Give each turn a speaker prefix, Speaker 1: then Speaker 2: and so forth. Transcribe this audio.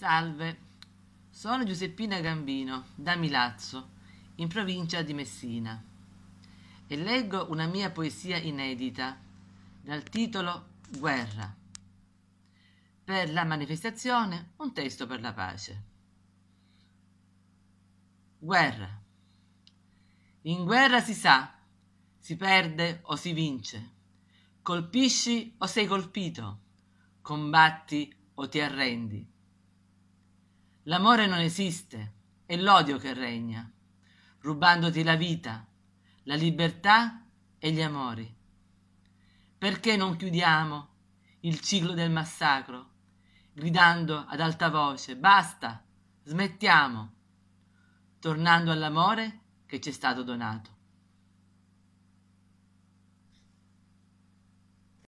Speaker 1: Salve, sono Giuseppina Gambino, da Milazzo, in provincia di Messina, e leggo una mia poesia inedita dal titolo Guerra. Per la manifestazione, un testo per la pace. Guerra. In guerra si sa, si perde o si vince. Colpisci o sei colpito, combatti o ti arrendi. L'amore non esiste, è l'odio che regna, rubandoti la vita, la libertà e gli amori. Perché non chiudiamo il ciclo del massacro, gridando ad alta voce basta, smettiamo, tornando all'amore che ci è stato donato.